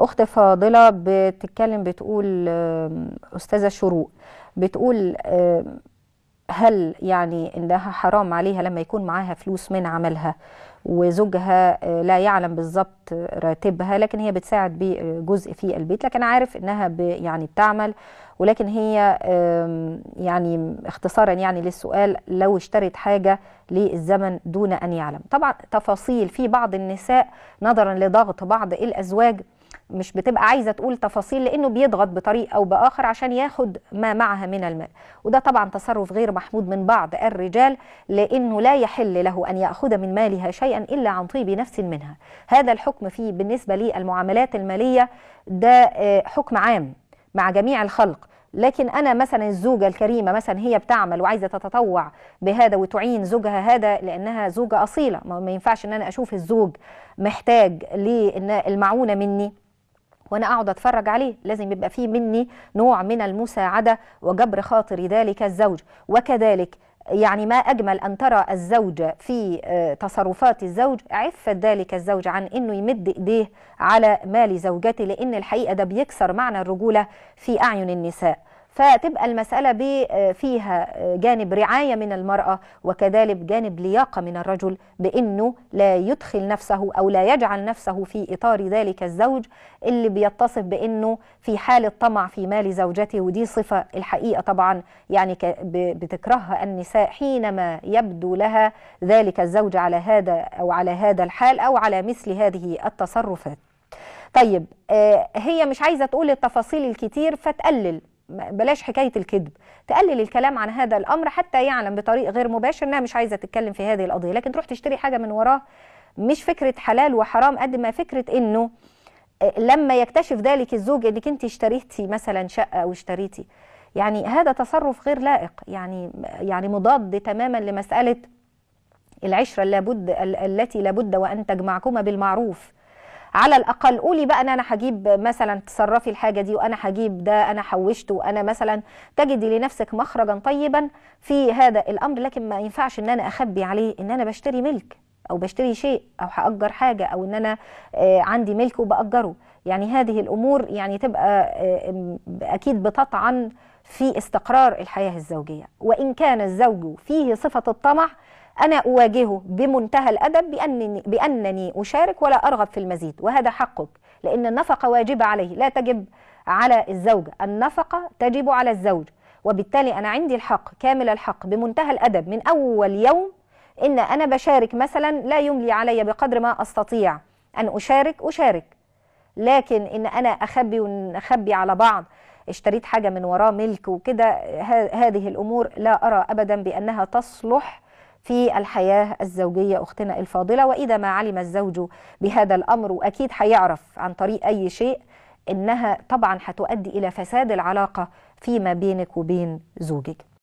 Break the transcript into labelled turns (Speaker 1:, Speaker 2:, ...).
Speaker 1: اخت فاضله بتتكلم بتقول استاذه شروق بتقول هل يعني انها حرام عليها لما يكون معاها فلوس من عملها وزوجها آه، لا يعلم بالظبط راتبها لكن هي بتساعد بجزء آه، في البيت لكن عارف انها يعني بتعمل ولكن هي يعني اختصارا يعني للسؤال لو اشترت حاجه للزمن دون ان يعلم طبعا تفاصيل في بعض النساء نظرا لضغط بعض الازواج مش بتبقى عايزه تقول تفاصيل لانه بيضغط بطريق او باخر عشان ياخد ما معها من المال وده طبعا تصرف غير محمود من بعض الرجال لانه لا يحل له ان ياخذ من مالها شيئا الا عن طيب نفس منها هذا الحكم في بالنسبه للمعاملات الماليه ده آه، حكم عام مع جميع الخلق لكن انا مثلا الزوجه الكريمه مثلا هي بتعمل وعايزه تتطوع بهذا وتعين زوجها هذا لانها زوجه اصيله ما ينفعش ان انا اشوف الزوج محتاج للمعونه مني وانا اقعد اتفرج عليه لازم يبقى فيه مني نوع من المساعده وجبر خاطر ذلك الزوج وكذلك يعني ما أجمل أن ترى الزوج في آه، تصرفات الزوج عفة ذلك الزوج عن أنه يمد إيديه على مال زوجته لأن الحقيقة ده بيكسر معنى الرجولة في أعين النساء فتبقى المسألة فيها جانب رعاية من المرأة وكذلك جانب لياقة من الرجل بأنه لا يدخل نفسه أو لا يجعل نفسه في إطار ذلك الزوج اللي بيتصف بأنه في حالة طمع في مال زوجته ودي صفة الحقيقة طبعا يعني بتكرهها النساء حينما يبدو لها ذلك الزوج على هذا أو على هذا الحال أو على مثل هذه التصرفات طيب آه، هي مش عايزة تقول التفاصيل الكتير فتقلل بلاش حكايه الكذب تقلل الكلام عن هذا الامر حتى يعلم بطريق غير مباشر انها مش عايزه تتكلم في هذه القضيه لكن تروح تشتري حاجه من وراه مش فكره حلال وحرام قد ما فكره انه آه، لما يكتشف ذلك الزوج انك انت اشتريتي مثلا شقه او اشتريتي يعني هذا تصرف غير لائق يعني يعني مضاد تماما لمساله العشره اللابد التي لابد وان تجمعكما بالمعروف على الاقل قولي بقى ان انا هجيب مثلا تصرفي الحاجه دي وانا هجيب ده انا حوشت وانا مثلا تجدي لنفسك مخرجا طيبا في هذا الامر لكن ما ينفعش ان انا اخبي عليه ان انا بشتري ملك او بشتري شيء او هاجر حاجه او ان انا آه، عندي ملك وباجره يعني هذه الامور يعني تبقى آه، اكيد بتطعن في استقرار الحياة الزوجية وإن كان الزوج فيه صفة الطمع أنا أواجهه بمنتهى الأدب بأنني, بأنني أشارك ولا أرغب في المزيد وهذا حقك لأن النفقة واجبة عليه لا تجب على الزوجة النفقة تجب على الزوج وبالتالي أنا عندي الحق كامل الحق بمنتهى الأدب من أول يوم إن أنا بشارك مثلا لا يملي علي بقدر ما أستطيع أن أشارك أشارك لكن إن أنا أخبي ونخبي على بعض اشتريت حاجة من وراه ملك وكده هذه الأمور لا أرى أبدا بأنها تصلح في الحياة الزوجية أختنا الفاضلة وإذا ما علم الزوج بهذا الأمر وأكيد هيعرف عن طريق أي شيء إنها طبعا هتؤدي إلى فساد العلاقة فيما بينك وبين زوجك